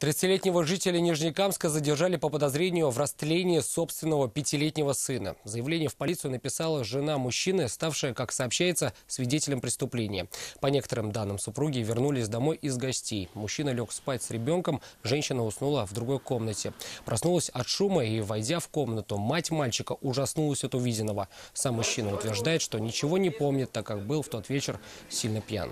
30-летнего жителя Нижнекамска задержали по подозрению в растлении собственного пятилетнего сына. Заявление в полицию написала жена мужчины, ставшая, как сообщается, свидетелем преступления. По некоторым данным, супруги вернулись домой из гостей. Мужчина лег спать с ребенком, женщина уснула в другой комнате. Проснулась от шума и, войдя в комнату, мать мальчика ужаснулась от увиденного. Сам мужчина утверждает, что ничего не помнит, так как был в тот вечер сильно пьян.